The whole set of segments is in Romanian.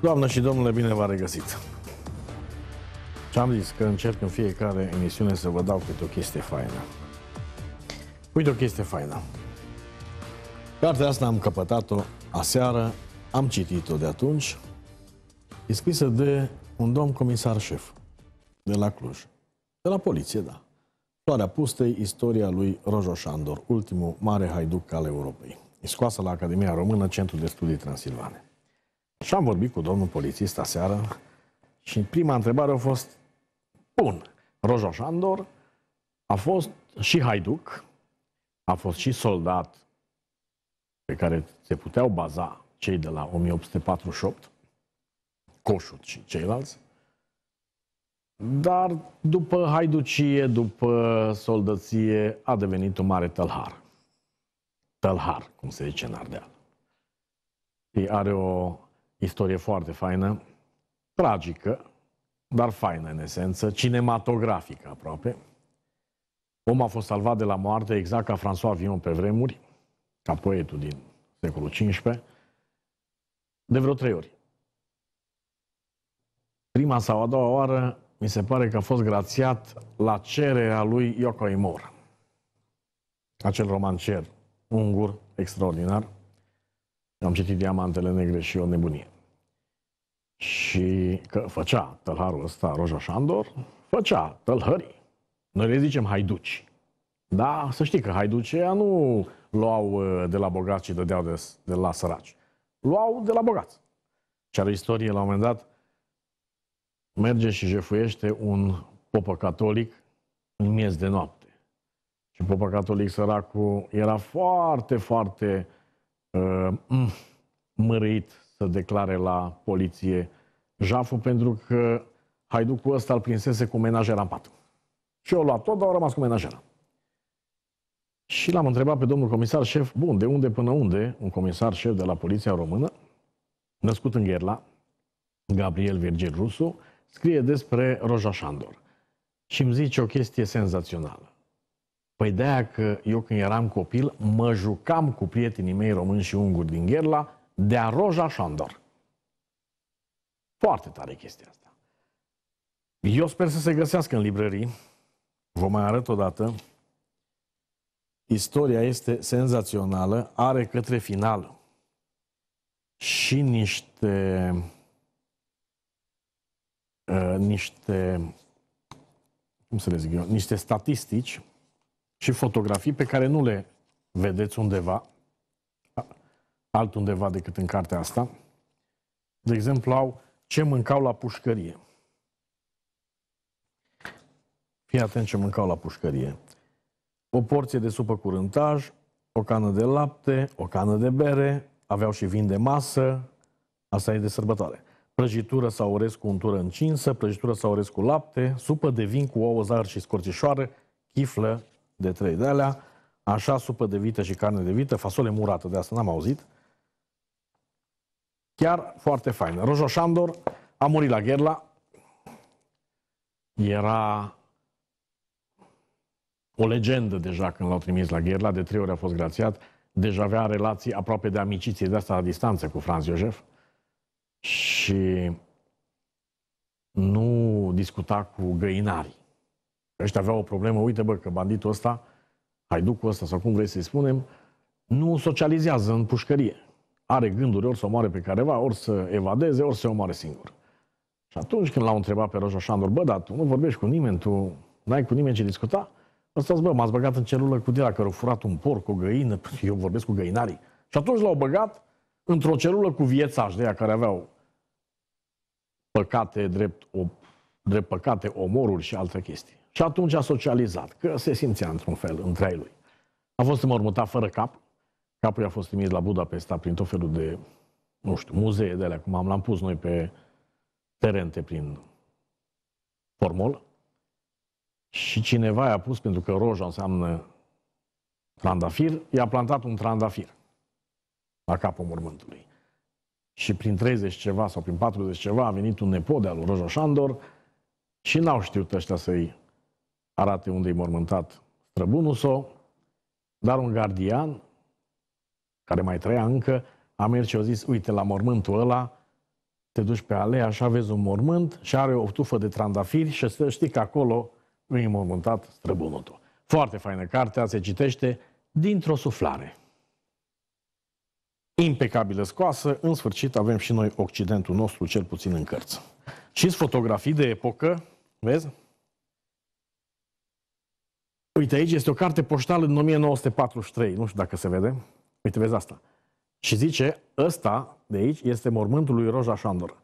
Doamnă și domnule, bine v a regăsit! Și am zis că încerc în fiecare emisiune să vă dau câte o chestie faină. Uite o chestie faină. Cartea asta am căpătat-o aseară, am citit-o de atunci, e scrisă de un domn comisar șef de la Cluj. De la poliție, da. Floarea Pustei, istoria lui Rojo Șandor, ultimul mare haiduc al Europei. E scoasă la Academia Română, Centrul de Studii Transilvane. Și am vorbit cu domnul polițist aseară și prima întrebare a fost, bun, Rojo Șandor a fost și haiduc, a fost și soldat pe care se puteau baza cei de la 1848, Coșut și ceilalți, dar după haiducie, după soldăție, a devenit un mare tălhar. Tălhar, cum se zice în Ardeal. Are o Istorie foarte faină, tragică, dar faină în esență, cinematografică aproape. Omul a fost salvat de la moarte exact ca François Villon pe vremuri, ca poetul din secolul XV, de vreo trei ori. Prima sau a doua oară mi se pare că a fost grațiat la cererea lui Yoko Imor, acel romancier ungur extraordinar. Am citit Diamantele Negre și o nebunie. Și că făcea tălharul ăsta, Roja Șandor, făcea tălhări. Noi le zicem haiduci. Da, să știi că haiducii nu luau uh, de la bogați și dădeau de, de la săraci. Luau de la bogați. Și are istorie, la un moment dat, merge și jefuiește un popă catolic în miez de noapte. Și popă catolic săracul era foarte, foarte uh, mărit, să declare la poliție jaful, pentru că haiducul ăsta îl prinsese cu menajera în pat. Și eu luat tot, dar au rămas cu menajera. Și l-am întrebat pe domnul comisar șef, bun, de unde până unde, un comisar șef de la Poliția Română, născut în Gherla, Gabriel Virgil Rusu, scrie despre Roja Șandor. Și îmi zice o chestie senzațională. Păi de că eu când eram copil, mă jucam cu prietenii mei români și unguri din Gherla de-a Roja Șandor. Foarte tare chestia asta. Eu sper să se găsească în librării. Vă mai arăt o dată. Istoria este senzațională, are către final și niște uh, niște cum să le zic eu, niște statistici și fotografii pe care nu le vedeți undeva altundeva decât în cartea asta. De exemplu, au ce mâncau la pușcărie. Fii atent ce mâncau la pușcărie. O porție de supă cu rântaj, o cană de lapte, o cană de bere, aveau și vin de masă, asta e de sărbătoare. Prăjitură sau orez cu untură încinsă, prăjitură sau orez cu lapte, supă de vin cu ouă, zahăr și scorțișoară, chiflă de trei de alea, așa supă de vită și carne de vită, fasole murată, de asta n-am auzit, Chiar foarte faină. Rojo Șandor a murit la Gherla. Era o legendă deja când l-au trimis la Gherla, de trei ori a fost grațiat, deja avea relații aproape de amiciție de asta la distanță cu Franz Iosef și nu discuta cu găinarii. Ăștia aveau o problemă, uite bă, că banditul ăsta, haiducul ăsta sau cum vrei să-i spunem, nu socializează în pușcărie are gânduri ori să omoare pe careva, ori să evadeze, ori să omoare singur. Și atunci când l-au întrebat pe Roșo Șandor, bă, dar tu nu vorbești cu nimeni, tu n-ai cu nimeni ce discuta? Ăsta bă, m-ați băgat în celulă cu de la care au furat un porc, o găină, păi, eu vorbesc cu găinarii. Și atunci l-au băgat într-o celulă cu viețași de aia care aveau păcate drept, o, drept păcate, omoruri și alte chestii. Și atunci a socializat, că se simțea într-un fel între ei lui. A fost înmormântat fără cap, Capul a fost trimis la Budapesta prin tot felul de, nu știu, muzee de alea, cum am l-am pus noi pe terente prin formol. Și cineva i-a pus, pentru că roja înseamnă trandafir, i-a plantat un trandafir la capul mormântului. Și prin 30 ceva sau prin 40 ceva a venit un nepot de-al lui Șandor și n-au știut ăștia să-i arate unde-i mormântat străbunul său, dar un gardian care mai trăia încă, a mers și a zis, uite, la mormântul ăla, te duci pe alea, așa vezi un mormânt și are o tufă de trandafiri și să știi că acolo nu e mormântat străbunul Foarte faină cartea, se citește dintr-o suflare. Impecabilă scoasă, în sfârșit avem și noi Occidentul nostru, cel puțin în cărți. și fotografii de epocă, vezi? Uite, aici este o carte poștală din 1943, nu știu dacă se vede, Uite, vezi asta. Și zice, ăsta de aici este mormântul lui Roja Șandor.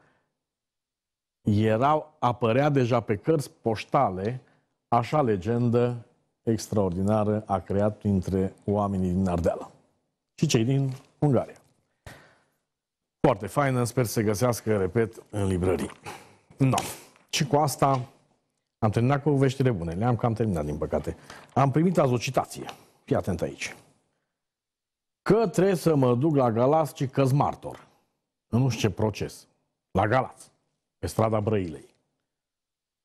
Erau, apărea deja pe cărți poștale așa legendă extraordinară a creat între oamenii din Ardeală și cei din Ungaria. Foarte faină, sper să se găsească, repet, în librării. No. Da. Și cu asta am terminat cu veștile bune. Le-am cam terminat, din păcate. Am primit azi o citație. Fii atent aici că trebuie să mă duc la Galați, și că martor. În nu știu ce proces. La Galați, pe strada Brăilei.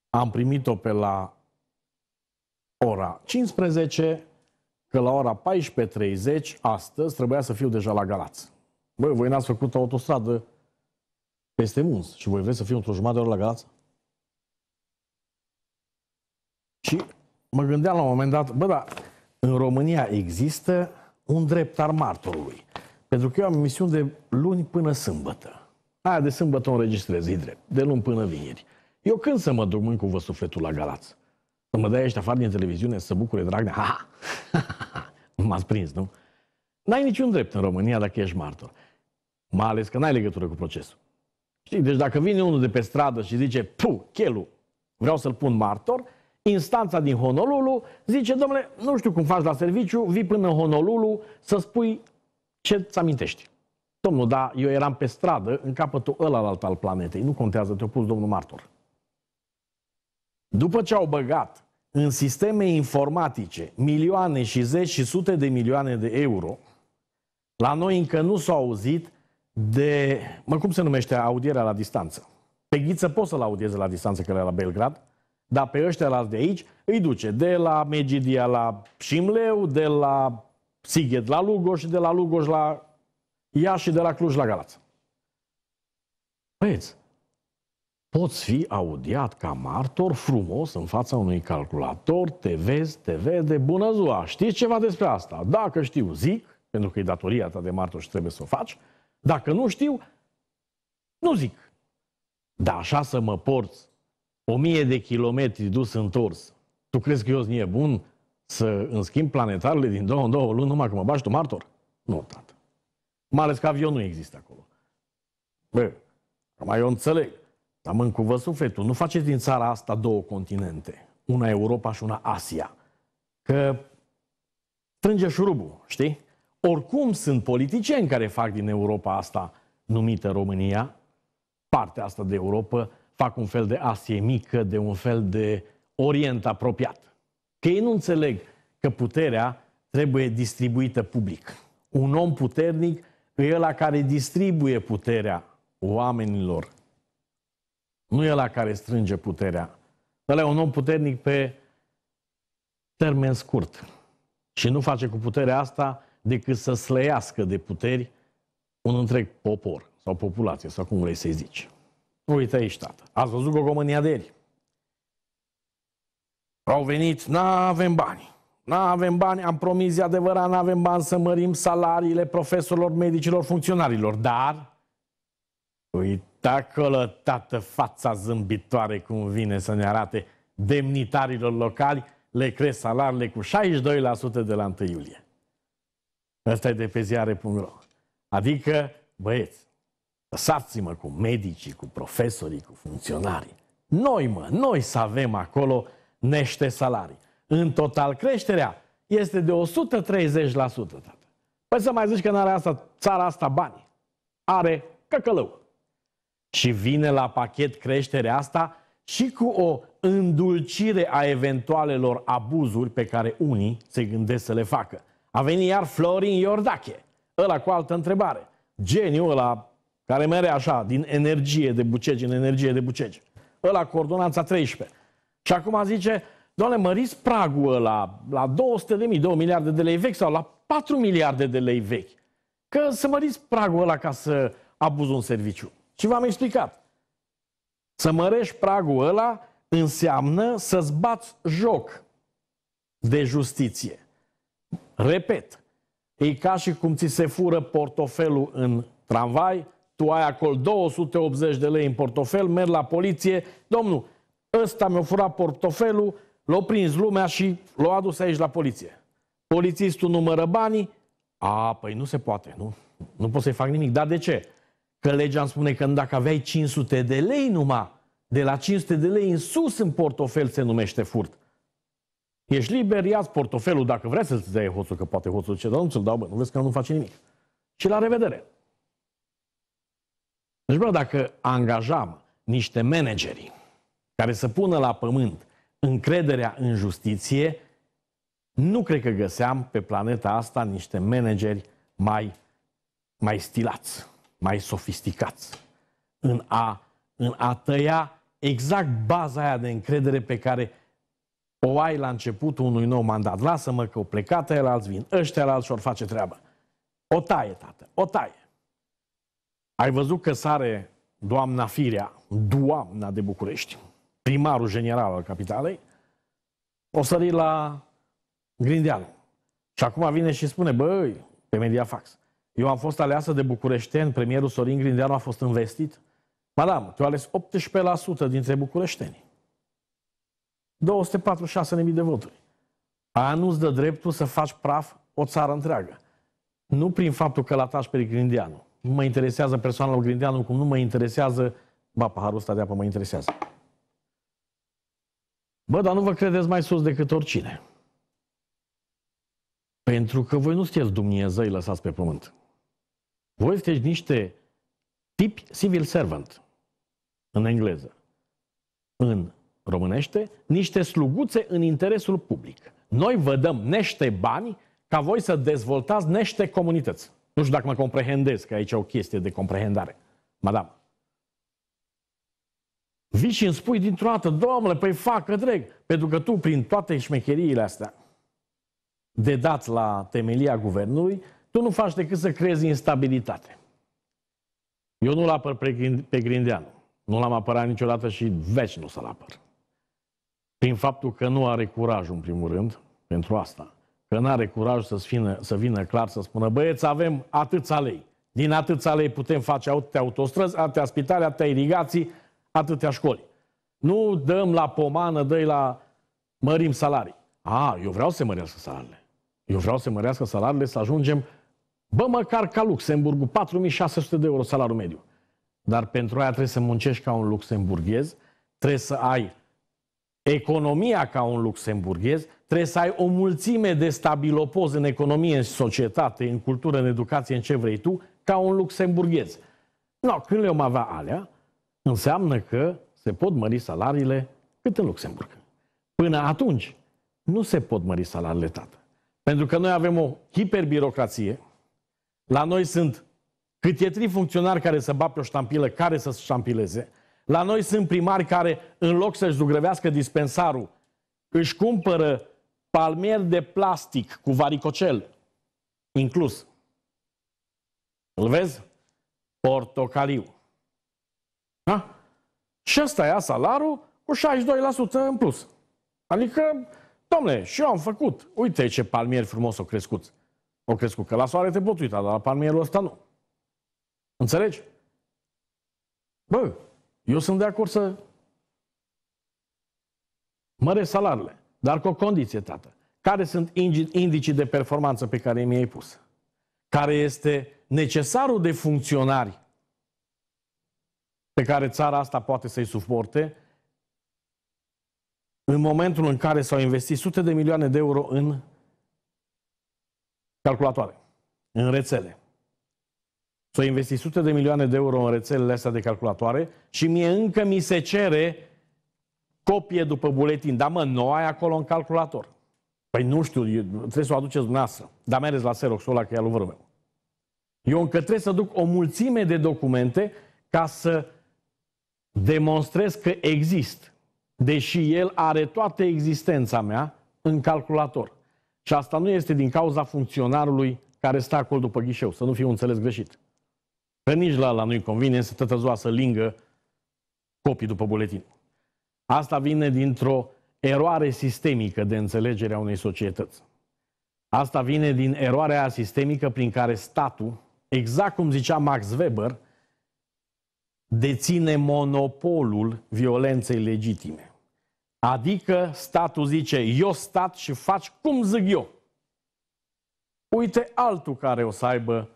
Am primit-o pe la ora 15, că la ora 14.30 astăzi trebuia să fiu deja la Galați. Băi, voi n-ați făcut autostradă peste munți și voi vreți să fiu într-o jumătate de oră la Galați? Și mă gândeam la un moment dat, bă, da, în România există un drept al martorului. Pentru că eu am misiune de luni până sâmbătă. Aia de sâmbătă o înregistrez, e drept. De luni până vineri. Eu când să mă duc, cu vă sufletul la Galați? Să mă dai ăștia afară din televiziune, să bucure Dragnea? Ha, ha, ha, M-ați prins, nu? N-ai niciun drept în România dacă ești martor. Mai ales că n-ai legătură cu procesul. Știi, deci dacă vine unul de pe stradă și zice, pu, chelu, vreau să-l pun martor, instanța din Honolulu zice, domnule, nu știu cum faci la serviciu, vii până în Honolulu să spui ce ți amintești. Domnul, da, eu eram pe stradă, în capătul ăla al planetei, nu contează, te-a pus domnul martor. După ce au băgat în sisteme informatice milioane și zeci și sute de milioane de euro, la noi încă nu s au auzit de, mă, cum se numește audierea la distanță? Pe Ghiță poți să-l audieze la distanță, că era la Belgrad, dar pe ăștia la de aici îi duce de la Megidia la Șimleu, de la Sighet la Lugoș și de la Lugoș la Iași și de la Cluj la Galați. Băieți, poți fi audiat ca martor frumos în fața unui calculator, te vezi, te vede, bună ziua, știi ceva despre asta? Dacă știu, zic, pentru că e datoria ta de martor și trebuie să o faci, dacă nu știu, nu zic. Dar așa să mă porți o mie de kilometri dus întors, tu crezi că eu sunt bun să îmi schimb planetarele din două în două luni numai că mă bași tu martor? Nu, tată. Mai ales că avionul nu există acolo. Bă, mai eu înțeleg. Dar mâncuvă sufletul. Nu faceți din țara asta două continente. Una Europa și una Asia. Că strânge șurubul, știi? Oricum sunt politicieni care fac din Europa asta numită România, partea asta de Europa, fac un fel de Asie mică, de un fel de Orient apropiat. Că ei nu înțeleg că puterea trebuie distribuită public. Un om puternic e ăla care distribuie puterea oamenilor. Nu e la care strânge puterea. Ăla e un om puternic pe termen scurt. Și nu face cu puterea asta decât să slăiască de puteri un întreg popor sau populație, sau cum vrei să-i zici. Uite aici, tată, ați văzut gogomânia de ieri. Au venit, nu avem bani. Nu avem bani, am promis, e adevărat, nu avem bani să mărim salariile profesorilor, medicilor, funcționarilor, dar uite acolo, tată, fața zâmbitoare cum vine să ne arate demnitarilor locali, le cresc salariile cu 62% de la 1 iulie. Ăsta e de pe ziare.ro. Adică, băieți, Lăsați-mă cu medicii, cu profesorii, cu funcționarii. Noi, mă, noi să avem acolo nește salarii. În total creșterea este de 130%, tată. Păi să mai zici că nu are asta, țara asta bani. Are căcălău. Și vine la pachet creșterea asta și cu o îndulcire a eventualelor abuzuri pe care unii se gândesc să le facă. A venit iar Florin Iordache, ăla cu altă întrebare. Geniu ăla care mere așa, din energie de bucegi în energie de bucegi. Ăla cu ordonanța 13. Și acum zice, doamne, măriți pragul ăla la 200 de mii, 2 miliarde de lei vechi sau la 4 miliarde de lei vechi. Că să măriți pragul ăla ca să abuzi un serviciu. Și v-am explicat. Să mărești pragul ăla înseamnă să-ți bați joc de justiție. Repet, e ca și cum ți se fură portofelul în tramvai, tu ai acolo 280 de lei în portofel, merg la poliție, domnul, ăsta mi-a furat portofelul, l-a prins lumea și l-a adus aici la poliție. Polițistul numără banii, a, păi nu se poate, nu? Nu pot să-i fac nimic. Dar de ce? Că legea îmi spune că dacă aveai 500 de lei numai, de la 500 de lei în sus în portofel se numește furt. Ești liber, ia portofelul dacă vrei să-ți dai hoțul, că poate hoțul ce, dar nu ți-l dau, bă, nu vezi că nu face nimic. Și la revedere! Deci, bro, dacă angajam niște manageri care să pună la pământ încrederea în justiție, nu cred că găseam pe planeta asta niște manageri mai, mai stilați, mai sofisticați în a, în a tăia exact baza aia de încredere pe care o ai la începutul unui nou mandat. Lasă-mă că o plecat, el alți vin, ăștia la alți vor face treaba. O taie, tată, o taie. Ai văzut că sare doamna Firea, doamna de București, primarul general al capitalei, o sări la Grindeanu. Și acum vine și spune, băi, pe Mediafax, eu am fost aleasă de bucureșteni, premierul Sorin Grindeanu a fost investit. Madam, tu ai ales 18% dintre bucureșteni. 246.000 de voturi. Aia nu-ți dă dreptul să faci praf o țară întreagă. Nu prin faptul că l ataci pe Grindeanu, nu mă interesează persoana lui Grindeanu, cum nu mă interesează, ba, paharul ăsta de apă mă interesează. Bă, dar nu vă credeți mai sus decât oricine. Pentru că voi nu sunteți Dumnezei lăsați pe pământ. Voi sunteți niște tipi civil servant, în engleză. În românește, niște sluguțe în interesul public. Noi vă dăm niște bani ca voi să dezvoltați niște comunități. Nu știu dacă mă comprehendez, că aici e o chestie de comprehendare. Madame. Vii și îmi spui dintr-o dată, domnule, păi fac că Pentru că tu, prin toate șmecheriile astea, de dat la temelia guvernului, tu nu faci decât să creezi instabilitate. Eu nu-l apăr pe Grindeanu. Nu l-am apărat niciodată și veci nu o să-l apăr. Prin faptul că nu are curajul, în primul rând, pentru asta că n-are curaj să, sfină, să vină clar să spună băieți, avem atâția lei. Din atâția lei putem face atâtea autostrăzi, atâtea spitale, atâtea irigații, atâtea școli. Nu dăm la pomană, dă la mărim salarii. A, eu vreau să mărească salariile. Eu vreau să mărească salariile, să ajungem, bă, măcar ca Luxemburgul, 4600 de euro salariu mediu. Dar pentru aia trebuie să muncești ca un luxemburghez, trebuie să ai economia ca un luxemburghez, trebuie să ai o mulțime de stabilopoz în economie, în societate, în cultură, în educație, în ce vrei tu, ca un luxemburghez. No, când le am avea alea, înseamnă că se pot mări salariile cât în Luxemburg. Până atunci, nu se pot mări salariile, tată. Pentru că noi avem o hiperbirocrație, la noi sunt cât e trei funcționari care să bat pe o ștampilă, care să ștampileze, la noi sunt primari care, în loc să-și zugrăvească dispensarul, își cumpără palmier de plastic cu varicocel inclus. Îl vezi? Portocaliu. Da? Și ăsta ia salarul cu 62% în plus. Adică, domne, și eu am făcut. Uite ce palmieri frumos au crescut. Au crescut, că la soare te poți uita, dar la palmierul ăsta nu. Înțelegi? Bă, eu sunt de acord să măresc salariile, dar cu o condiție, tată. Care sunt indicii de performanță pe care mi-ai pus? Care este necesarul de funcționari pe care țara asta poate să-i suporte în momentul în care s-au investit sute de milioane de euro în calculatoare, în rețele, să investi sute de milioane de euro în rețelele astea de calculatoare și mie încă mi se cere copie după buletin. Dar mă, nu ai acolo un calculator. Păi nu știu, trebuie să o aduceți dumneavoastră. Dar mergeți la xerox ăla că e al meu. Eu încă trebuie să duc o mulțime de documente ca să demonstrez că exist. Deși el are toată existența mea în calculator. Și asta nu este din cauza funcționarului care stă acolo după ghișeu, să nu fiu înțeles greșit. Că nici la la nu-i convine să ziua să lingă copii după buletin. Asta vine dintr-o eroare sistemică de înțelegere a unei societăți. Asta vine din eroarea sistemică prin care statul, exact cum zicea Max Weber, deține monopolul violenței legitime. Adică statul zice, eu stat și faci cum zic eu. Uite altul care o să aibă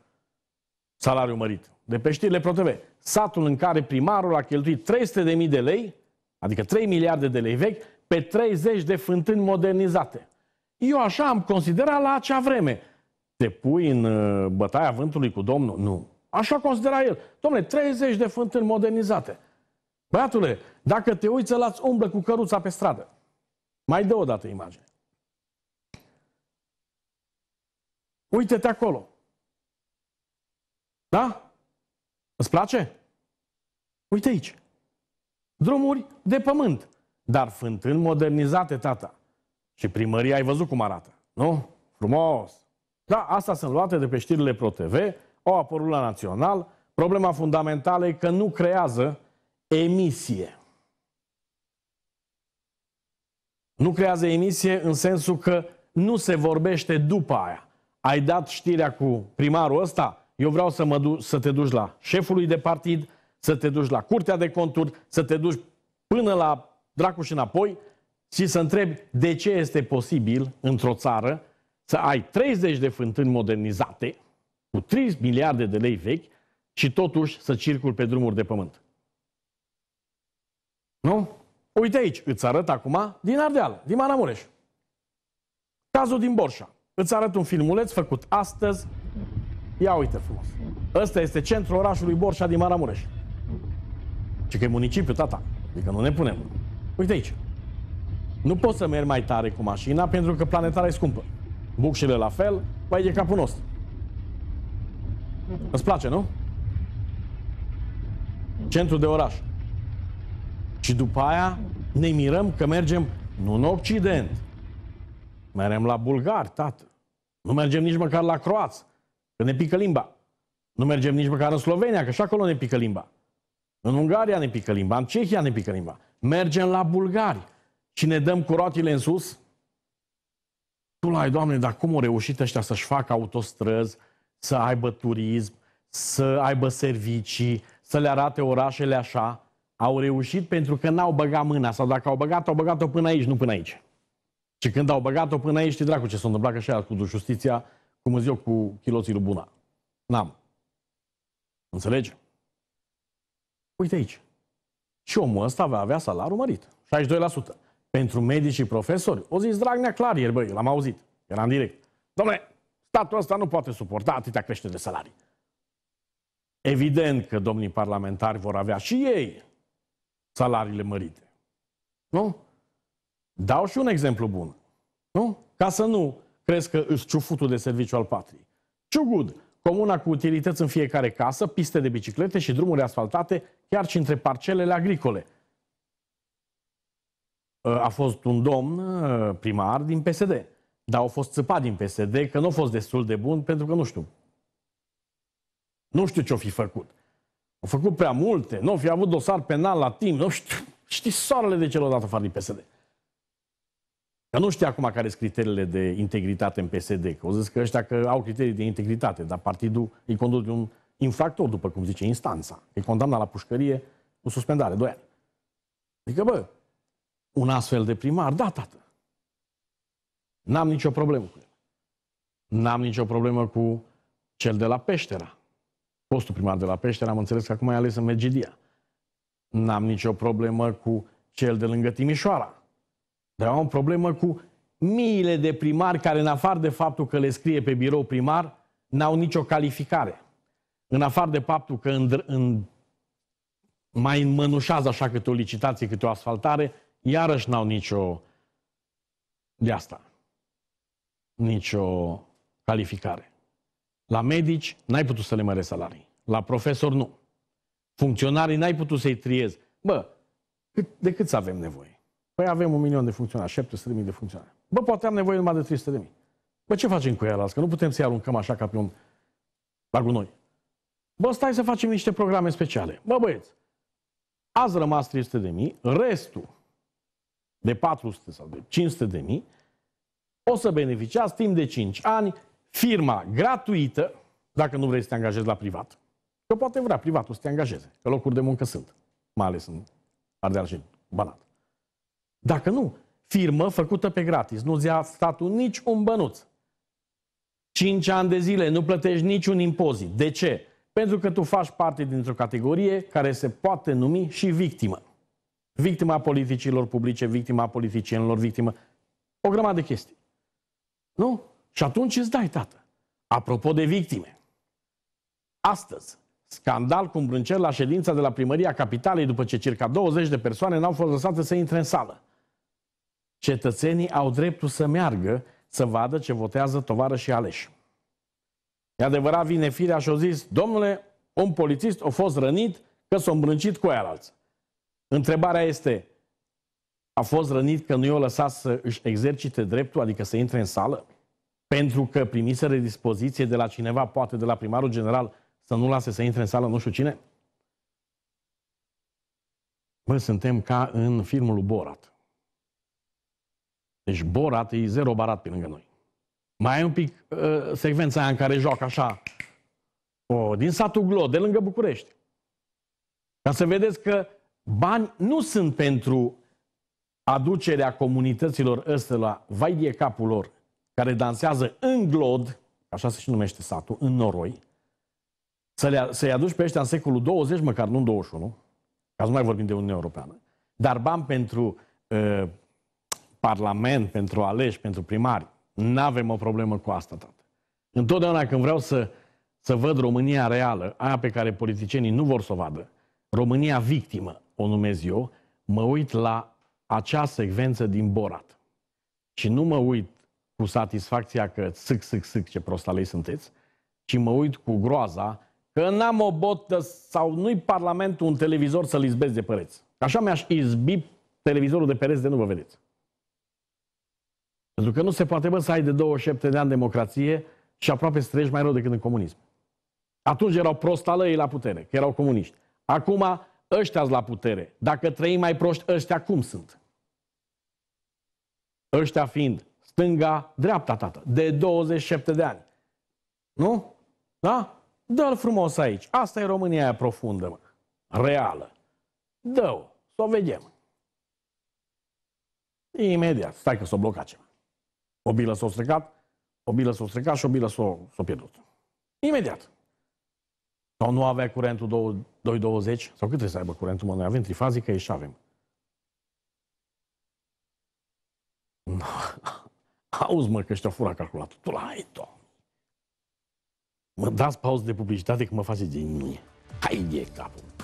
salariu mărit. De pe știrile ProTV. Satul în care primarul a cheltuit 300.000 de lei, adică 3 miliarde de lei vechi, pe 30 de fântâni modernizate. Eu așa am considerat la acea vreme. Te pui în uh, bătaia vântului cu domnul? Nu. Așa considera el. Domnule, 30 de fântâni modernizate. Băiatule, dacă te uiți, la umblă cu căruța pe stradă. Mai dă o dată imagine. Uite-te acolo. Da? Îți place? Uite aici. Drumuri de pământ, dar fântâni modernizate, tata. Și primăria ai văzut cum arată, nu? Frumos! Da, asta sunt luate de pe știrile ProTV, au apărut la Național. Problema fundamentală e că nu creează emisie. Nu creează emisie în sensul că nu se vorbește după aia. Ai dat știrea cu primarul ăsta? eu vreau să, mă du- să te duci la șefului de partid, să te duci la curtea de conturi, să te duci până la dracu și înapoi și să întrebi de ce este posibil într-o țară să ai 30 de fântâni modernizate cu 3 miliarde de lei vechi și totuși să circul pe drumuri de pământ. Nu? Uite aici, îți arăt acum din Ardeal, din Maramureș. Cazul din Borșa. Îți arăt un filmuleț făcut astăzi Ia uite frumos. Ăsta este centrul orașului Borșa din Maramureș. Ce că e municipiu, tata. Adică nu ne punem. Uite aici. Nu poți să mergi mai tare cu mașina pentru că planetara e scumpă. Bucșele la fel, vai e capul nostru. Îți place, nu? Centru de oraș. Și după aia ne mirăm că mergem nu în Occident. Mergem la bulgari, tată. Nu mergem nici măcar la croați. Că ne pică limba. Nu mergem nici măcar în Slovenia, că și acolo ne pică limba. În Ungaria ne pică limba, în Cehia ne pică limba. Mergem la bulgari și ne dăm cu roatile în sus. Tu ai Doamne, dar cum au reușit ăștia să-și facă autostrăzi, să aibă turism, să aibă servicii, să le arate orașele așa? Au reușit pentru că n-au băgat mâna sau dacă au băgat, au băgat-o până aici, nu până aici. Și când au băgat-o până aici, știi dracu ce s-a întâmplat, că și cu justiția cum îți eu cu chiloții lui Buna. N-am. Înțelegi? Uite aici. Și omul ăsta va avea salariul mărit. 62%. Pentru medici și profesori, o zis Dragnea clar ieri, băi, l-am auzit. Eram direct. Domnule, statul ăsta nu poate suporta atâtea creștere de salarii. Evident că domnii parlamentari vor avea și ei salariile mărite. Nu? Dau și un exemplu bun. Nu? Ca să nu crezi că îți ciufutul de serviciu al patriei. Ciugud, comuna cu utilități în fiecare casă, piste de biciclete și drumuri asfaltate, chiar și între parcelele agricole. Ă, a fost un domn ă, primar din PSD, dar au fost țăpat din PSD că nu a fost destul de bun pentru că nu știu. Nu știu ce o fi făcut. Au făcut prea multe, nu au fi avut dosar penal la timp, nu știu. Știți soarele de celodată afară din PSD. Dar nu știu acum care sunt criteriile de integritate în PSD, că au zis că ăștia că au criterii de integritate, dar partidul îi condus de un infractor, după cum zice instanța. Îi condamnat la pușcărie cu suspendare, doi ani. Adică, bă, un astfel de primar, da, tată. N-am nicio problemă cu el. N-am nicio problemă cu cel de la Peștera. Postul primar de la Peștera, am înțeles că acum e ales în Megidia. N-am nicio problemă cu cel de lângă Timișoara. Dar am o problemă cu miile de primari care, în afară de faptul că le scrie pe birou primar, n-au nicio calificare. În afară de faptul că în, în, mai înmănușează așa câte o licitație, câte o asfaltare, iarăși n-au nicio de asta. Nicio calificare. La medici n-ai putut să le mărești salarii. La profesori nu. Funcționarii n-ai putut să-i triezi. Bă, de cât să avem nevoie? Păi avem un milion de funcționari, 700.000 de funcționari. Bă, poate am nevoie numai de 300.000. Bă, ce facem cu el Că nu putem să-i aruncăm așa ca pe un la gunoi. Bă, stai să facem niște programe speciale. Bă, băieți, ați rămas 300 de mii, restul de 400 sau de 500 de mii o să beneficiați timp de 5 ani firma gratuită, dacă nu vrei să te angajezi la privat. Că poate vrea privatul să te angajeze, că locuri de muncă sunt, mai ales în Ardeal și Banat. Dacă nu, firmă făcută pe gratis, nu-ți ia statul nici un bănuț. 5 ani de zile nu plătești niciun impozit. De ce? Pentru că tu faci parte dintr-o categorie care se poate numi și victimă. Victima politicilor publice, victima politicienilor, victimă. O grămadă de chestii. Nu? Și atunci îți dai, tată. Apropo de victime. Astăzi, scandal cu îmbrânceri la ședința de la primăria capitalei după ce circa 20 de persoane n-au fost lăsate să intre în sală. Cetățenii au dreptul să meargă să vadă ce votează tovară și aleși. E adevărat, vine firea și-o zis, domnule, un polițist a fost rănit că s-a îmbrâncit cu alalți. Întrebarea este, a fost rănit că nu i-a lăsat să își exercite dreptul, adică să intre în sală? Pentru că primiseră dispoziție de la cineva, poate de la primarul general, să nu lase să intre în sală nu știu cine? Bă, suntem ca în filmul lui Borat. Deci Borat e zero barat pe lângă noi. Mai e un pic uh, secvența aia în care joacă așa, o, din satul Glo, de lângă București. Ca să vedeți că bani nu sunt pentru aducerea comunităților ăsta la vai de capul lor, care dansează în glod, așa se și numește satul, în noroi, să le, să aduci pe ăștia în secolul 20, măcar nu în 21, ca să nu mai vorbim de Uniunea Europeană, dar bani pentru uh, parlament, pentru aleși, pentru primari. Nu avem o problemă cu asta, tată. Întotdeauna când vreau să, să văd România reală, aia pe care politicienii nu vor să o vadă, România victimă, o numesc eu, mă uit la acea secvență din Borat. Și nu mă uit cu satisfacția că sâc, sâc, sâc, ce prostalei sunteți, ci mă uit cu groaza că n-am o botă sau nu-i parlamentul un televizor să-l izbesc de pereți. Așa mi-aș izbi televizorul de pereți de nu vă vedeți. Pentru că nu se poate, bă, să ai de 27 de ani democrație și aproape să trăiești mai rău decât în comunism. Atunci erau prostală ei la putere, că erau comuniști. Acum ăștia la putere. Dacă trăim mai proști, ăștia cum sunt? Ăștia fiind stânga, dreapta, tată, de 27 de ani. Nu? Da? Dă-l frumos aici. Asta e România aia profundă, mă. Reală. Dă-o. Să o vedem. Imediat. Stai că s-o blocacem. O bilă s-a stricat, o bilă s-a stricat și o bilă s-a, pierdut. Imediat. Sau nu avea curentul 220, sau cât trebuie să aibă curentul, mă, noi avem trifazică, ei și avem. Auzi, mă, că ăștia fura calculatul. Tu la ai, tu. Mă dați pauză de publicitate că mă face din mine. Hai de capul.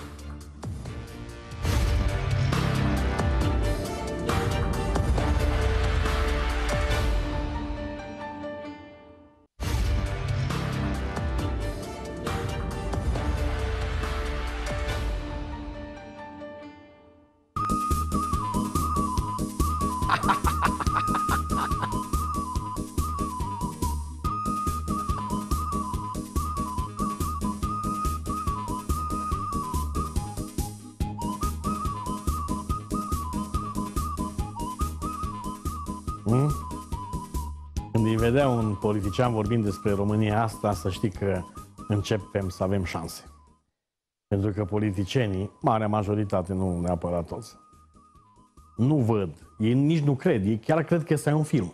ziceam, vorbim despre România asta, să știi că începem să avem șanse. Pentru că politicienii, marea majoritate, nu neapărat toți, nu văd, ei nici nu cred, ei chiar cred că ăsta e un film.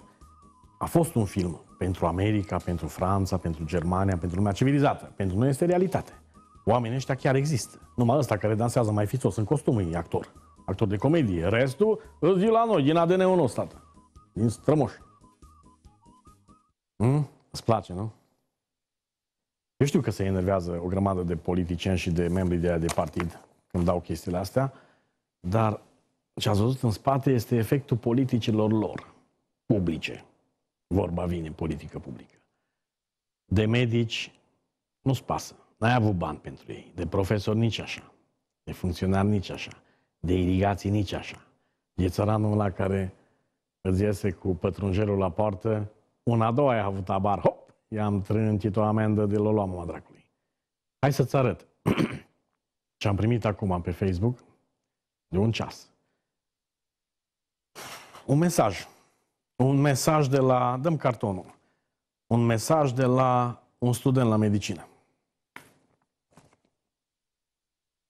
A fost un film pentru America, pentru Franța, pentru Germania, pentru lumea civilizată. Pentru noi este realitate. Oamenii ăștia chiar există. Numai ăsta care dansează mai fițos în costumul e actor. Actor de comedie. Restul îl la noi, din ADN-ul nostru, Din strămoși. Mm? Îți place, nu? Eu știu că se enervează o grămadă de politicieni și de membri de, de partid când dau chestiile astea, dar ce ați văzut în spate este efectul politicilor lor, publice. Vorba vine, politică publică. De medici nu-ți pasă. N-ai avut bani pentru ei. De profesor nici așa. De funcționar nici așa. De irigații nici așa. E țăranul la care îți iese cu pătrunjelul la poartă una a doua a avut abar, hop, i-am trântit o amendă de l-o luam, dracului. Hai să-ți arăt. Ce am primit acum pe Facebook, de un ceas. Un mesaj. Un mesaj de la... Dăm cartonul. Un mesaj de la un student la medicină.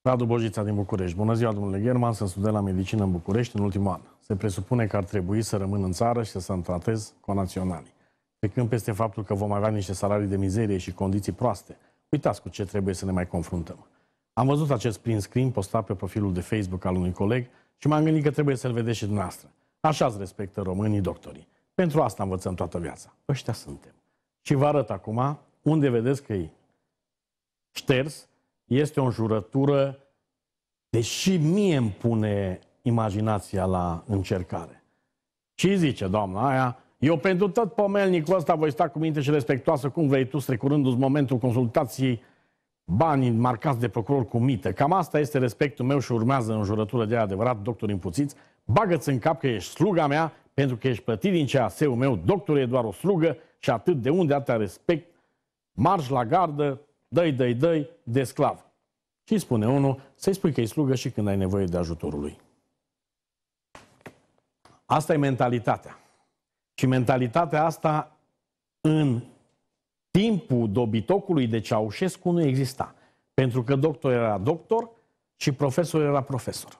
Radu Bojița din București. Bună ziua, domnule German, sunt student la medicină în București în ultimul an. Se presupune că ar trebui să rămân în țară și să se întratez cu naționalii trecând peste faptul că vom avea niște salarii de mizerie și condiții proaste. Uitați cu ce trebuie să ne mai confruntăm. Am văzut acest print screen postat pe profilul de Facebook al unui coleg și m-am gândit că trebuie să-l vedeți și dumneavoastră. Așa îți respectă românii doctorii. Pentru asta învățăm toată viața. Ăștia suntem. Și vă arăt acum unde vedeți că e șters, este o jurătură, deși mie îmi pune imaginația la încercare. Și zice doamna aia, eu pentru tot pomelnicul ăsta voi sta cu minte și respectoasă cum vrei tu, strecurându-ți momentul consultației banii marcați de procuror cu mită. Cam asta este respectul meu și urmează în jurătură de adevărat, doctor Impuțiți. Bagă-ți în cap că ești sluga mea, pentru că ești plătit din CAS-ul meu, doctorul e doar o slugă și atât de unde atâta respect, marci la gardă, dăi, dăi, dăi, de sclav. Și spune unul, să-i spui că e slugă și când ai nevoie de ajutorul lui. Asta e mentalitatea. Și mentalitatea asta în timpul dobitocului de Ceaușescu nu exista. Pentru că doctor era doctor și profesor era profesor.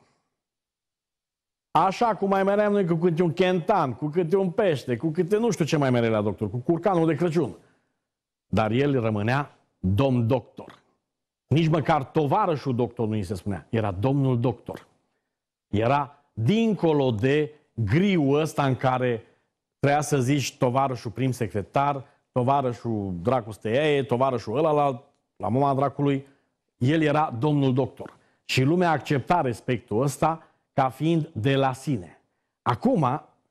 Așa cum mai meream noi cu câte un chentan, cu câte un pește, cu câte nu știu ce mai mere la doctor, cu curcanul de Crăciun. Dar el rămânea domn doctor. Nici măcar tovarășul doctor nu îi se spunea. Era domnul doctor. Era dincolo de griul ăsta în care Trebuia să zici tovarășul prim secretar, tovarășul dracu stăiaie, tovarășul ăla la mama dracului, el era domnul doctor. Și lumea accepta respectul ăsta ca fiind de la sine. Acum,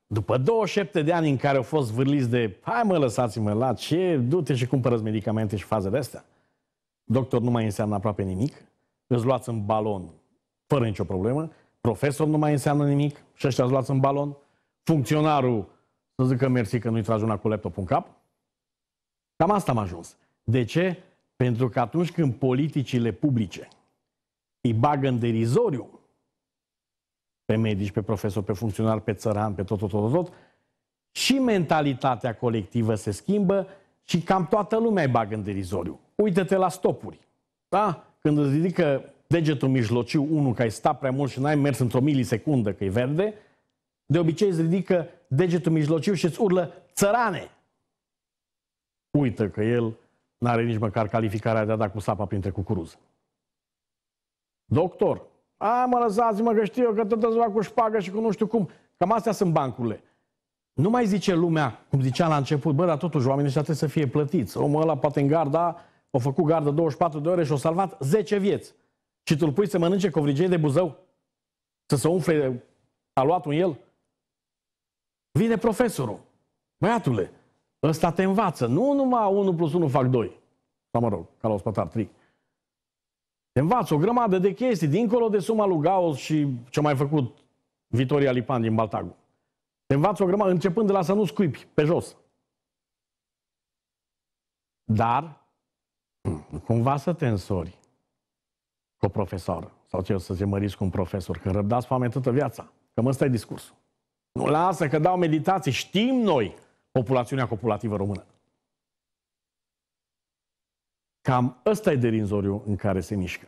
după 27 de ani în care au fost vârliți de hai mă, lăsați-mă, la ce, du-te și cumpărăți medicamente și de astea. Doctor nu mai înseamnă aproape nimic, îți luați în balon fără nicio problemă, profesor nu mai înseamnă nimic și ăștia îți luați în balon, funcționarul să zică mersi că nu-i tragi una cu laptopul în cap. Cam asta am ajuns. De ce? Pentru că atunci când politicile publice îi bagă în derizoriu pe medici, pe profesori, pe funcționari, pe țăran, pe tot, tot, tot, tot, tot și mentalitatea colectivă se schimbă și cam toată lumea îi bagă în derizoriu. Uită-te la stopuri. Da? Când îți ridică degetul mijlociu unul că ai stat prea mult și n-ai mers într-o milisecundă că e verde, de obicei îți ridică degetul mijlociu și îți urlă țărane. Uită că el n-are nici măcar calificarea de a da cu sapa printre cucuruză. Doctor, a, mă lăsați-mă că știu eu că tot îți cu șpagă și cu nu știu cum. Cam astea sunt bancurile. Nu mai zice lumea, cum zicea la început, bă, dar totuși oamenii ăștia trebuie să fie plătiți. Omul ăla poate în garda, o făcut gardă 24 de ore și o salvat 10 vieți. Și tu îl pui să mănânce covrigei de buzău? Să se umfle aluatul în el? Vine profesorul. Băiatule, ăsta te învață. Nu numai 1 plus 1 fac 2. Sau mă rog, ca la spătar, 3. Te învață o grămadă de chestii, dincolo de suma lui Gauss și ce mai făcut Vitoria Lipan din Baltagu. Te învață o grămadă, începând de la să nu scuipi pe jos. Dar, hmm, cumva să te însori cu o profesoră. Sau ce o să te măriți cu un profesor, că răbdați foame toată viața. Cam ăsta e discursul. Nu lasă că dau meditații. Știm noi populațiunea copulativă română. Cam ăsta e derinzoriu în care se mișcă.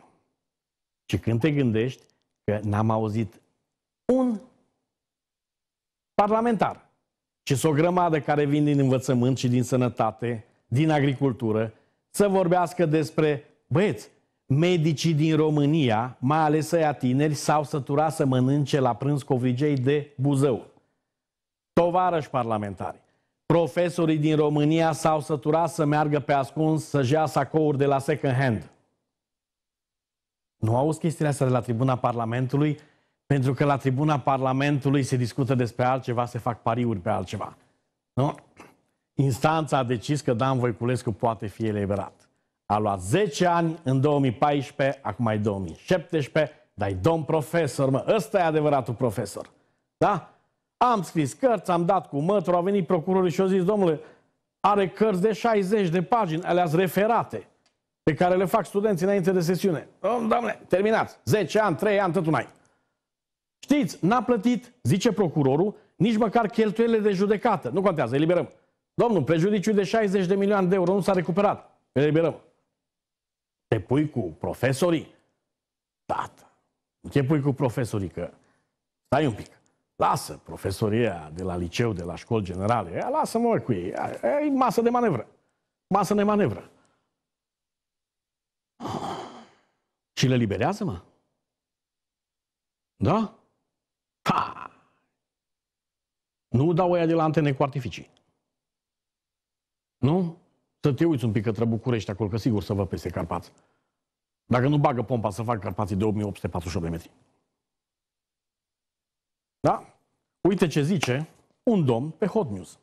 Și când te gândești că n-am auzit un parlamentar, ci sunt o grămadă care vin din învățământ și din sănătate, din agricultură, să vorbească despre, băieți, medicii din România, mai ales ăia tineri, s-au săturat să mănânce la prânz covrigei de Buzău tovarăși parlamentari. Profesorii din România s-au săturat să meargă pe ascuns să-și ia sacouri de la second hand. Nu auzi chestiile astea de la tribuna Parlamentului? Pentru că la tribuna Parlamentului se discută despre altceva, se fac pariuri pe altceva. Nu? Instanța a decis că Dan Voiculescu poate fi eliberat. A luat 10 ani în 2014, acum e 2017, dar e domn profesor, mă, ăsta e adevăratul profesor. Da? Am scris cărți, am dat cu mături, au venit procurorii și au zis, domnule, are cărți de 60 de pagini, alea referate, pe care le fac studenții înainte de sesiune. Domnule, terminați, 10 ani, 3 ani, tot mai. Știți, n-a plătit, zice procurorul, nici măcar cheltuielile de judecată. Nu contează, eliberăm. Domnul, prejudiciul de 60 de milioane de euro nu s-a recuperat. Eliberăm. Te pui cu profesorii? Tată, te pui cu profesorii, că stai un pic. Lasă profesoria de la liceu, de la școli generale, ea, lasă-mă cu ei. E masă de manevră. Masă de manevră. Și le liberează, mă? Da? Ha! Nu dau ăia de la antene cu artificii. Nu? Să te uiți un pic către București acolo, că sigur să vă peste Carpați. Dacă nu bagă pompa să fac Carpații de 8848 de metri. Da? Uite ce zice un domn pe Hot News.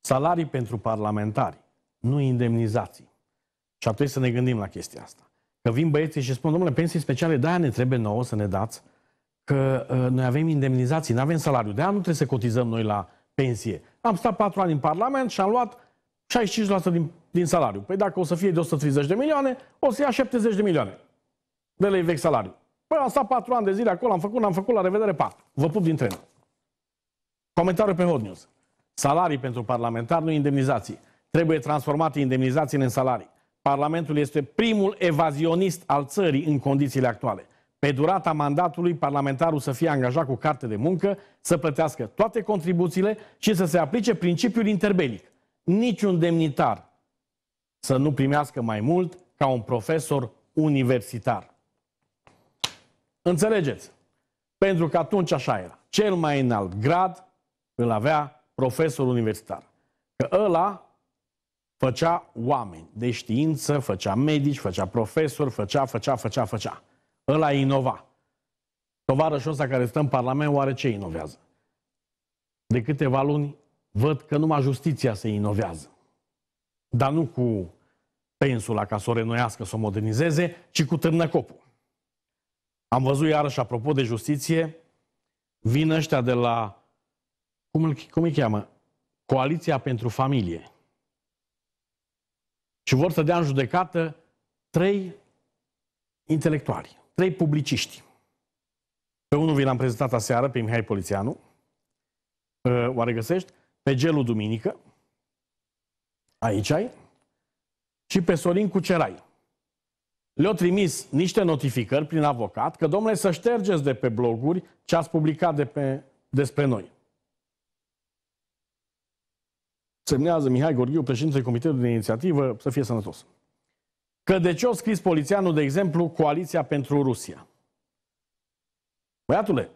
Salarii pentru parlamentari, nu indemnizații. Și ar trebui să ne gândim la chestia asta. Că vin băieții și spun, domnule, pensii speciale, de-aia ne trebuie nouă să ne dați, că uh, noi avem indemnizații, nu avem salariu, de-aia nu trebuie să cotizăm noi la pensie. Am stat patru ani în Parlament și am luat 65% din, din salariu. Păi dacă o să fie de 130 de milioane, o să ia 70 de milioane de lei vechi salariu. Păi am stat patru ani de zile acolo, am făcut, am făcut, la revedere, pa, vă pup din tren. Comentariu pe Hot News. Salarii pentru parlamentar, nu indemnizații. Trebuie transformate indemnizațiile în salarii. Parlamentul este primul evazionist al țării în condițiile actuale. Pe durata mandatului, parlamentarul să fie angajat cu carte de muncă, să plătească toate contribuțiile și să se aplice principiul interbelic. Niciun demnitar să nu primească mai mult ca un profesor universitar. Înțelegeți? Pentru că atunci așa era. Cel mai înalt grad îl avea profesorul universitar. Că ăla făcea oameni de știință, făcea medici, făcea profesori, făcea, făcea, făcea, făcea. Ăla inova. Tovarășul ăsta care stă în Parlament, oare ce inovează? De câteva luni văd că numai justiția se inovează. Dar nu cu pensula ca să o renoiască, să o modernizeze, ci cu târnăcopul. Am văzut iarăși, apropo de justiție, vin ăștia de la, cum îl, cum îi cheamă? Coaliția pentru familie. Și vor să dea în judecată trei intelectuali, trei publiciști. Pe unul vi l-am prezentat aseară, pe Mihai Polițianu, ă, oare găsești, pe Gelu Duminică, aici ai, și pe Sorin Cucerai le-au trimis niște notificări prin avocat că, domnule, să ștergeți de pe bloguri ce ați publicat de pe, despre noi. Semnează Mihai Gorghiu, președintele Comitetului de Inițiativă, să fie sănătos. Că de ce au scris polițianul, de exemplu, Coaliția pentru Rusia? Băiatule,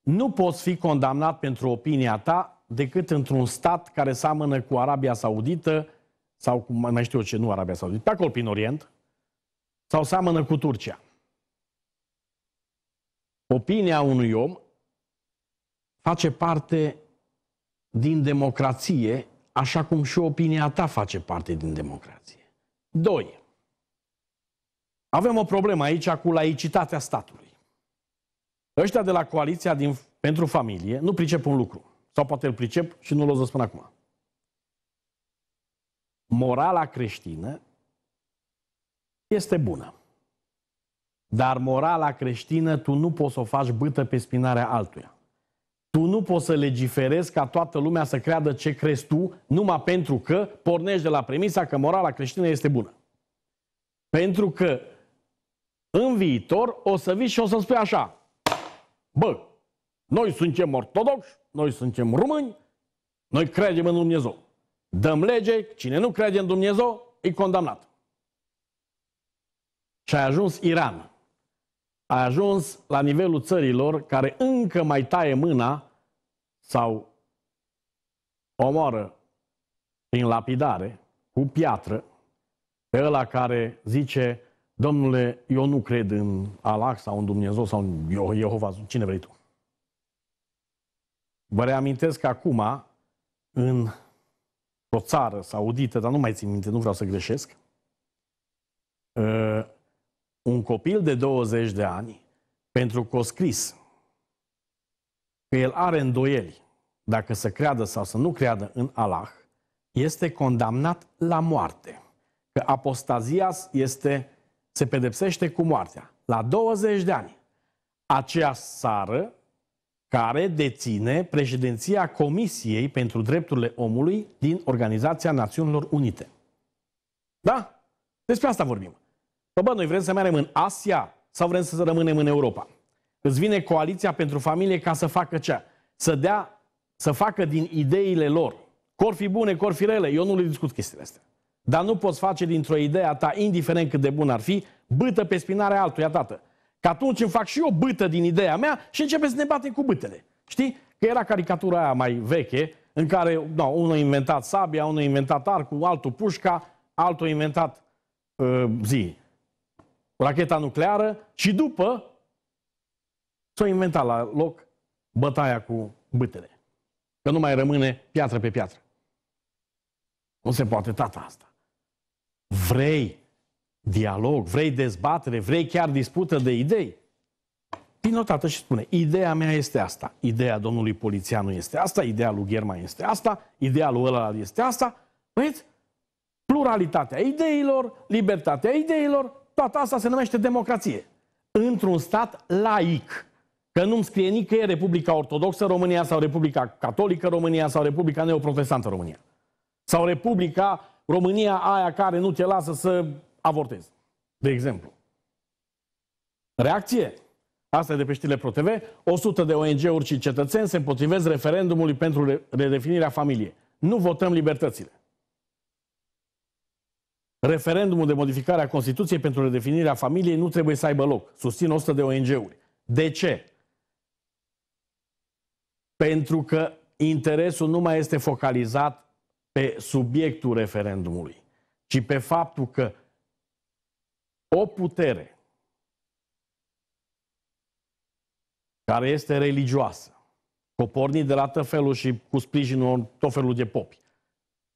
nu poți fi condamnat pentru opinia ta decât într-un stat care seamănă cu Arabia Saudită sau cu, mai știu eu ce, nu Arabia Saudită, pe acolo prin Orient, sau seamănă cu Turcia? Opinia unui om face parte din democrație, așa cum și opinia ta face parte din democrație. 2. Avem o problemă aici cu laicitatea statului. Ăștia de la Coaliția din, pentru Familie nu pricep un lucru. Sau poate îl pricep și nu-l o să spun acum. Morala creștină este bună. Dar morala creștină tu nu poți să o faci bâtă pe spinarea altuia. Tu nu poți să legiferezi ca toată lumea să creadă ce crezi tu, numai pentru că pornești de la premisa că morala creștină este bună. Pentru că în viitor o să vii și o să spui așa. Bă, noi suntem ortodoxi, noi suntem români, noi credem în Dumnezeu. Dăm lege, cine nu crede în Dumnezeu, e condamnat. Și a ajuns Iran. A ajuns la nivelul țărilor care încă mai taie mâna sau omoară prin lapidare cu piatră pe ăla care zice Domnule, eu nu cred în Allah sau în Dumnezeu sau în Jehova, cine vrei tu. Vă reamintesc că acum, în o țară saudită, dar nu mai țin minte, nu vreau să greșesc, ă, un copil de 20 de ani, pentru că o scris că el are îndoieli dacă să creadă sau să nu creadă în Allah, este condamnat la moarte. Că apostazia este, se pedepsește cu moartea. La 20 de ani, aceea sară care deține președinția Comisiei pentru Drepturile Omului din Organizația Națiunilor Unite. Da? Despre asta vorbim. Bă, noi vrem să mergem în Asia sau vrem să rămânem în Europa? Îți vine coaliția pentru familie ca să facă ce? Să dea, să facă din ideile lor. Cor fi bune, cor fi rele, eu nu le discut chestiile astea. Dar nu poți face dintr-o idee a ta, indiferent cât de bun ar fi, bâtă pe spinarea altuia, tată. Că atunci îmi fac și eu bâtă din ideea mea și începe să ne batem cu bâtele. Știi? Că era caricatura aia mai veche, în care no, unul a inventat sabia, unul a inventat arcul, altul pușca, altul a inventat uh, zi, racheta nucleară și după s-a inventat la loc bătaia cu bâtele. Că nu mai rămâne piatră pe piatră. Nu se poate, tata, asta. Vrei dialog, vrei dezbatere, vrei chiar dispută de idei? Vino tată și spune, ideea mea este asta, ideea domnului polițianu este asta, ideea lui Germa este asta, ideea lui ăla este asta. Vedeți? Pluralitatea ideilor, libertatea ideilor, toată asta se numește democrație. Într-un stat laic. Că nu-mi scrie nicăieri Republica Ortodoxă România sau Republica Catolică România sau Republica Neoprotestantă România. Sau Republica România aia care nu te lasă să avortezi, de exemplu. Reacție? Asta e de pe știle ProTV. 100 de ONG-uri și cetățeni se împotrivesc referendumului pentru redefinirea familiei. Nu votăm libertățile. Referendumul de modificare a Constituției pentru redefinirea familiei nu trebuie să aibă loc. Susțin 100 de ONG-uri. De ce? Pentru că interesul nu mai este focalizat pe subiectul referendumului, ci pe faptul că o putere care este religioasă, copornit de la tot felul și cu sprijinul tot felul de popi,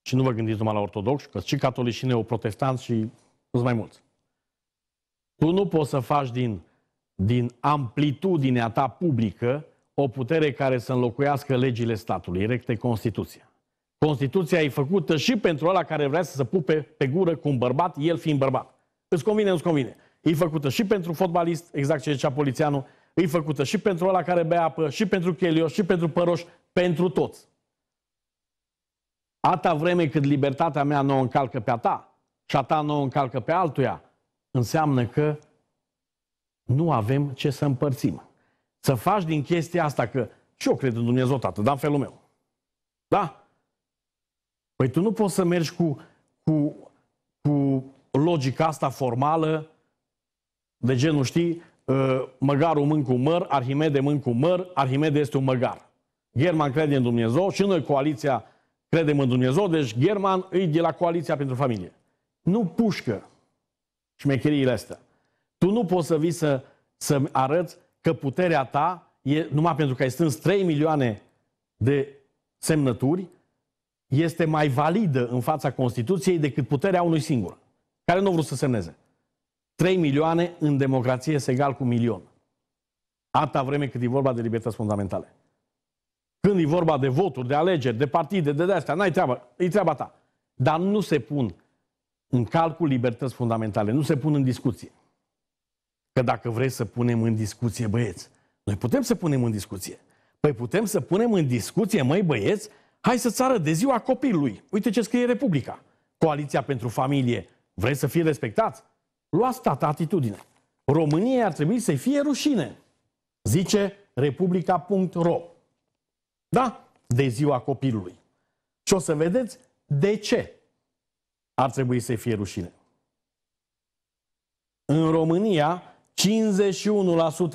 și nu vă gândiți numai la ortodoxi, că și catolici și neoprotestanți și sunt mai mulți. Tu nu poți să faci din, din amplitudinea ta publică o putere care să înlocuiască legile statului, recte Constituția. Constituția e făcută și pentru ăla care vrea să se pupe pe gură cu un bărbat, el fiind bărbat. Îți convine, nu-ți convine. E făcută și pentru fotbalist, exact ce zicea polițianul, e făcută și pentru ăla care bea apă, și pentru chelios, și pentru păroș, pentru toți. Ata vreme cât libertatea mea nu o încalcă pe a ta și a ta nu o încalcă pe altuia, înseamnă că nu avem ce să împărțim. Să faci din chestia asta că și eu cred în Dumnezeu, tată, dar în felul meu. Da? Păi tu nu poți să mergi cu, cu, cu logica asta formală de genul, știi, ă, măgarul mân cu măr, Arhimede mân cu măr, Arhimede este un măgar. German crede în Dumnezeu și noi, coaliția Credem în Dumnezeu, deci German îi de la Coaliția pentru Familie. Nu pușcă șmecheriile astea. Tu nu poți să vii să, să arăți că puterea ta, e, numai pentru că ai strâns 3 milioane de semnături, este mai validă în fața Constituției decât puterea unui singur, care nu a vrut să semneze. 3 milioane în democrație se egal cu milion. Atâta vreme cât e vorba de libertăți fundamentale. Când e vorba de voturi, de alegeri, de partide, de de-astea, n-ai treabă, e treaba ta. Dar nu se pun în calcul libertăți fundamentale, nu se pun în discuție. Că dacă vrei să punem în discuție, băieți, noi putem să punem în discuție. Păi putem să punem în discuție, măi băieți, hai să-ți arăt de ziua copilului. Uite ce scrie Republica. Coaliția pentru familie. Vrei să fii respectat? Luați tata atitudine. România ar trebui să fie rușine, zice republica.ro. Da, de ziua copilului. Și o să vedeți de ce ar trebui să fie rușine. În România,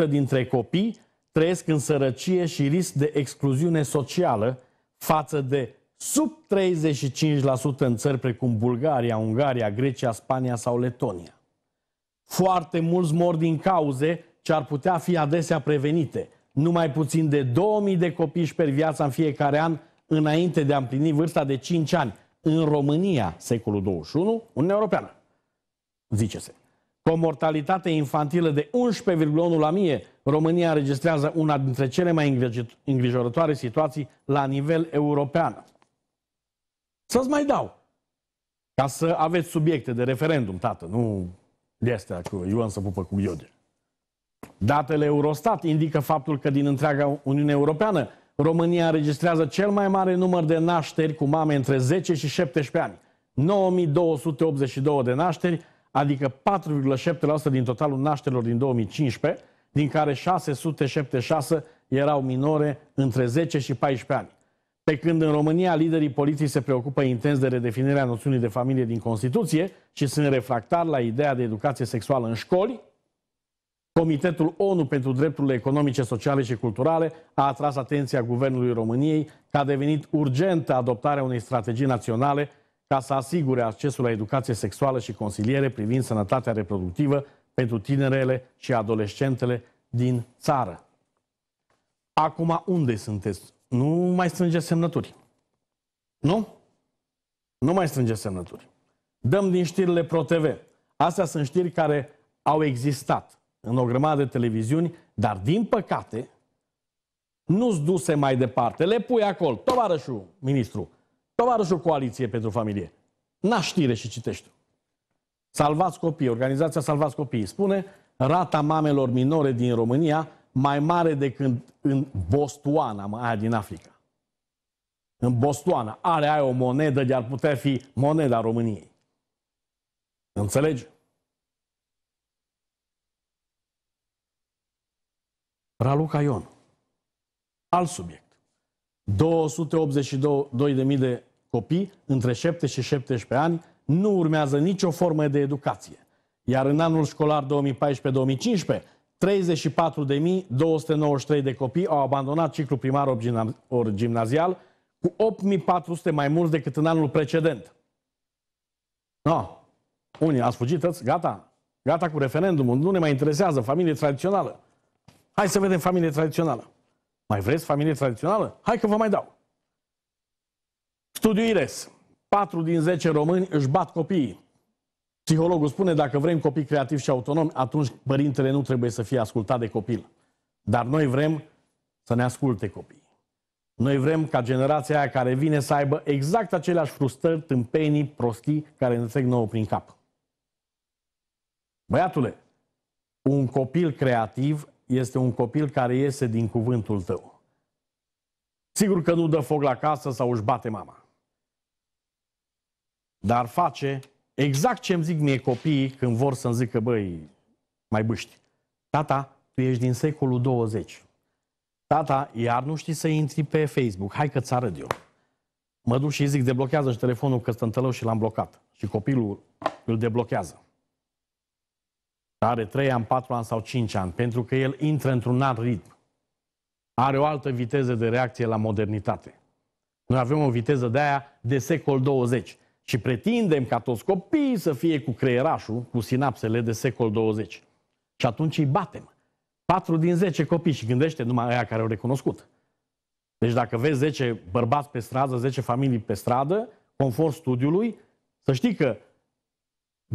51% dintre copii trăiesc în sărăcie și risc de excluziune socială față de sub 35% în țări precum Bulgaria, Ungaria, Grecia, Spania sau Letonia. Foarte mulți mor din cauze ce ar putea fi adesea prevenite, numai puțin de 2000 de copii își per viața în fiecare an înainte de a împlini vârsta de 5 ani în România, secolul 21, Uniunea Europeană. Zice-se. Cu o mortalitate infantilă de 11,1 la mie, România înregistrează una dintre cele mai îngrijorătoare situații la nivel european. Să-ți mai dau, ca să aveți subiecte de referendum, tată, nu de astea cu Ioan să pupă cu Iode. Datele Eurostat indică faptul că din întreaga Uniune Europeană, România înregistrează cel mai mare număr de nașteri cu mame între 10 și 17 ani, 9282 de nașteri, adică 4,7% din totalul nașterilor din 2015, din care 676 erau minore între 10 și 14 ani. Pe când în România liderii poliției se preocupă intens de redefinirea noțiunii de familie din Constituție și sunt refractari la ideea de educație sexuală în școli, Comitetul ONU pentru Drepturile Economice, Sociale și Culturale a atras atenția Guvernului României că a devenit urgentă adoptarea unei strategii naționale ca să asigure accesul la educație sexuală și consiliere privind sănătatea reproductivă pentru tinerele și adolescentele din țară. Acum unde sunteți? Nu mai strângeți semnături. Nu? Nu mai strângeți semnături. Dăm din știrile ProTV. Astea sunt știri care au existat în o grămadă de televiziuni, dar din păcate nu-ți duse mai departe. Le pui acolo, tovarășul ministru, tovarășul coaliție pentru familie. N-a știre și citești. Salvați copii, organizația Salvați Copii spune rata mamelor minore din România mai mare decât în Bostoana, aia din Africa. În Bostoana are aia o monedă de ar putea fi moneda României. Înțelegi? Raluca Ion. Alt subiect. 282.000 de copii între 7 și 17 ani nu urmează nicio formă de educație. Iar în anul școlar 2014-2015, 34.293 de copii au abandonat ciclul primar ori gimnazial cu 8.400 mai mulți decât în anul precedent. No, unii ați fugit, gata, gata cu referendumul, nu ne mai interesează, familie tradițională. Hai să vedem familie tradițională. Mai vreți familie tradițională? Hai că vă mai dau. Studiu IRES. 4 din 10 români își bat copiii. Psihologul spune, dacă vrem copii creativi și autonomi, atunci părintele nu trebuie să fie ascultat de copil. Dar noi vrem să ne asculte copiii. Noi vrem ca generația aia care vine să aibă exact aceleași frustrări, tâmpenii, prostii care ne trec nouă prin cap. Băiatule, un copil creativ este un copil care iese din cuvântul tău. Sigur că nu dă foc la casă sau își bate mama. Dar face exact ce îmi zic mie copiii când vor să-mi zică, băi, mai băști. Tata, tu ești din secolul 20. Tata, iar nu știi să intri pe Facebook. Hai că-ți arăt eu. Mă duc și zic, deblochează-și telefonul că stă și l-am blocat. Și copilul îl deblochează. Are 3 ani, 4 ani sau 5 ani, pentru că el intră într-un alt ritm. Are o altă viteză de reacție la modernitate. Noi avem o viteză de aia de secol 20 și pretindem ca toți copiii să fie cu creierașul, cu sinapsele de secol 20. Și atunci îi batem. 4 din 10 copii și gândește numai aia care au recunoscut. Deci dacă vezi 10 bărbați pe stradă, 10 familii pe stradă, conform studiului, să știi că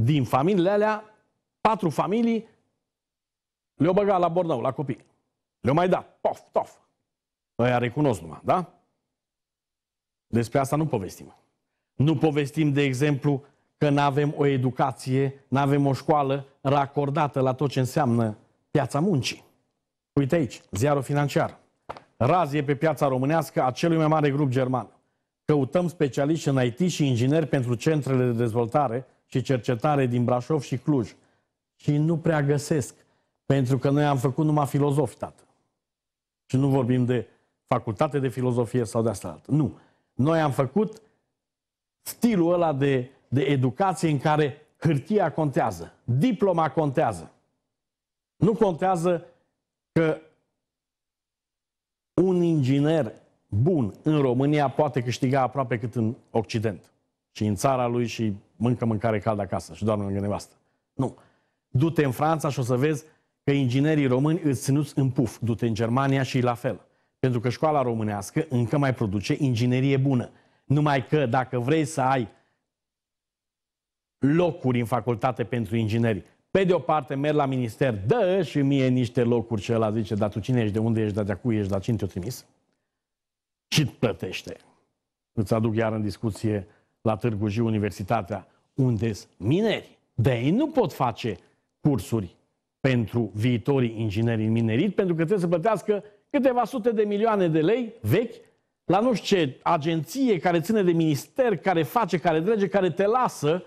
din familiile alea patru familii, le-au băgat la Bornău, la copii. Le-au mai dat. Pof, tof. Ăia recunosc numai, da? Despre asta nu povestim. Nu povestim, de exemplu, că nu avem o educație, nu avem o școală racordată la tot ce înseamnă piața muncii. Uite aici, ziarul financiar. Razie pe piața românească a celui mai mare grup german. Căutăm specialiști în IT și ingineri pentru centrele de dezvoltare și cercetare din Brașov și Cluj – și nu prea găsesc. Pentru că noi am făcut numai filozofi, tată. Și nu vorbim de facultate de filozofie sau de asta altă. Nu. Noi am făcut stilul ăla de, de educație în care hârtia contează, diploma contează. Nu contează că un inginer bun în România poate câștiga aproape cât în Occident. Și în țara lui și mâncă mâncare caldă acasă și doar lângă nevastă. Nu. Du-te în Franța și o să vezi că inginerii români îți ținuți în puf. Du-te în Germania și la fel. Pentru că școala românească încă mai produce inginerie bună. Numai că dacă vrei să ai locuri în facultate pentru ingineri, pe de o parte merg la minister, dă și mie niște locuri și ăla zice, dar tu cine ești, de unde ești, dar de cui ești, dar cine te-o trimis? Și plătește. Îți aduc iar în discuție la Târgu Jiu Universitatea, unde sunt mineri. De ei nu pot face cursuri pentru viitorii ingineri în minerit, pentru că trebuie să plătească câteva sute de milioane de lei vechi la nu știu ce agenție care ține de minister, care face, care drege, care te lasă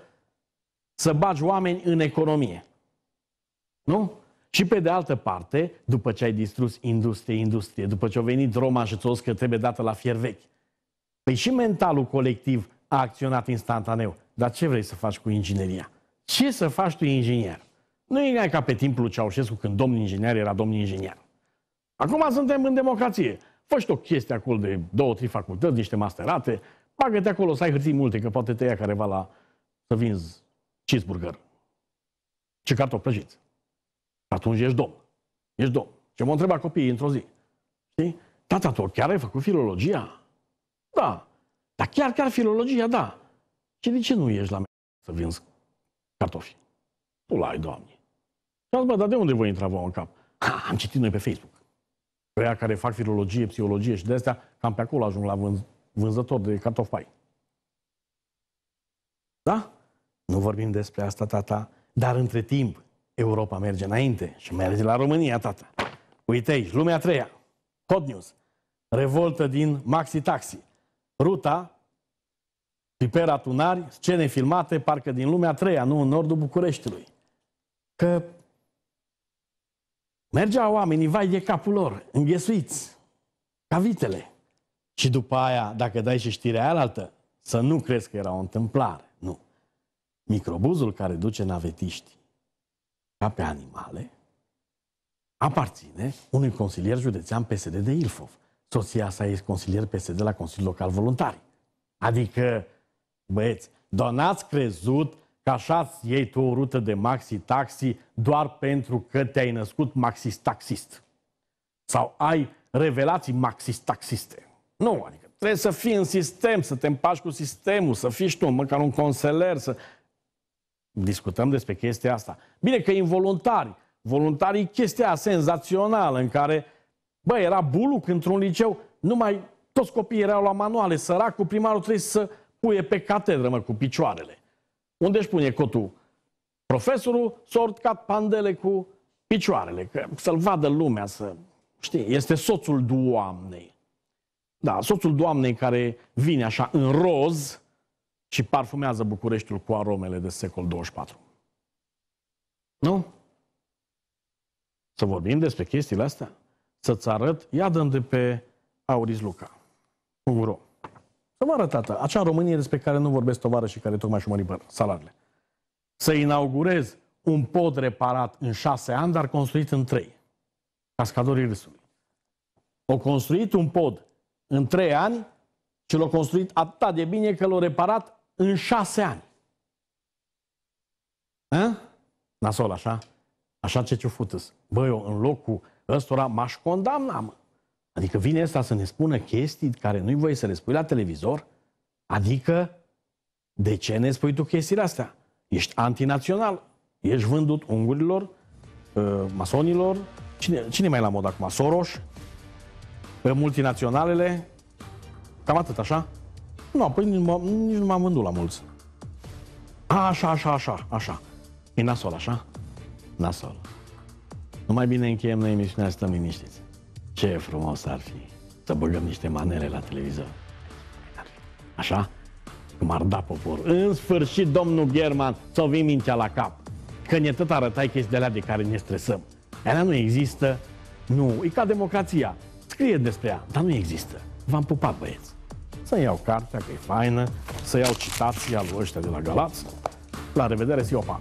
să bagi oameni în economie. Nu? Și pe de altă parte, după ce ai distrus industrie, industrie, după ce au venit Roma și ți că trebuie dată la fier vechi, păi și mentalul colectiv a acționat instantaneu. Dar ce vrei să faci cu ingineria? Ce să faci tu inginer? Nu e ca pe timpul lui Ceaușescu când domn inginer era domn inginer. Acum suntem în democrație. Fă o chestie acolo de două, trei facultăți, niște masterate, bagă-te acolo să ai hârtii multe, că poate te ia careva la să vinzi cheeseburger. Ce cartofi prăjiți. Atunci ești domn. Ești domn. Ce mă întreba copiii într-o zi. Știi? Tata, tu chiar ai făcut filologia? Da. Dar chiar, chiar filologia, da. Și de ce nu ești la mea să vinzi cartofi? Tu l-ai, doamne. Și bă, dar de unde voi intra vouă în cap? Ha, am citit noi pe Facebook. Ăia care fac filologie, psihologie și de-astea, cam pe acolo ajung la vânz, vânzător de cartofi pai. Da? Nu vorbim despre asta, tata, dar între timp Europa merge înainte și merge la România, tata. Uite aici, lumea treia. Hot news. Revoltă din Maxi Taxi. Ruta, Pipera Tunari, scene filmate, parcă din lumea treia, nu în nordul Bucureștiului. Că Mergeau oamenii, vai de capul lor, înghesuiți, ca vitele. Și după aia, dacă dai și știrea aia altă, să nu crezi că era o întâmplare. Nu. Microbuzul care duce navetiști ca pe animale aparține unui consilier județean PSD de Ilfov. Soția sa este consilier PSD la Consiliul Local Voluntari. Adică, băieți, doar n-ați crezut că așa îți iei tu o rută de maxi-taxi doar pentru că te-ai născut maxis-taxist. Sau ai revelații maxis-taxiste. Nu, adică trebuie să fii în sistem, să te împaci cu sistemul, să fii tu măcar un conseler, să... Discutăm despre chestia asta. Bine că involuntari. Voluntarii chestia senzațională în care, bă, era buluc într-un liceu, numai toți copiii erau la manuale, săracul primarul trebuie să puie pe catedră, mă, cu picioarele. Unde își pune cotul? Profesorul s-a urcat pandele cu picioarele, că să-l vadă lumea, să știi, este soțul doamnei. Da, soțul doamnei care vine așa în roz și parfumează Bucureștiul cu aromele de secol 24. Nu? Să vorbim despre chestiile astea? Să-ți arăt, ia dăm de pe Auris Luca. Uguro. Să vă arătată acea Românie despre care nu vorbesc tovară și care tocmai și mări salariile. Să inaugurez un pod reparat în șase ani, dar construit în trei. Cascadorii râsului. O construit un pod în trei ani și l-au construit atât de bine că l-au reparat în șase ani. Hă? Nasol, așa? Așa ce ciufutăs. Băi, eu în locul ăstora m-aș condamna, mă. Adică vine asta să ne spună chestii care nu-i voie să le spui la televizor? Adică, de ce ne spui tu chestiile astea? Ești antinațional, ești vândut ungurilor, uh, masonilor, cine, cine mai e la mod acum? Soros? Multinaționalele? Cam atât, așa? Nu, păi nici nu m-am vândut la mulți. Așa, așa, așa, așa. E nasol, așa? Nasol. Numai bine încheiem noi emisiunea, stăm liniștiți. Ce frumos ar fi să băgăm niște manele la televizor. Așa? Cum ar da popor. În sfârșit, domnul German, să o vii mintea la cap. Că ne tot arătai chestii de alea de care ne stresăm. Ea nu există. Nu, e ca democrația. Scrie despre ea, dar nu există. V-am pupat, băieți. Să iau cartea, că e faină, să iau citația lui ăștia de la Galați. La revedere, Siopa!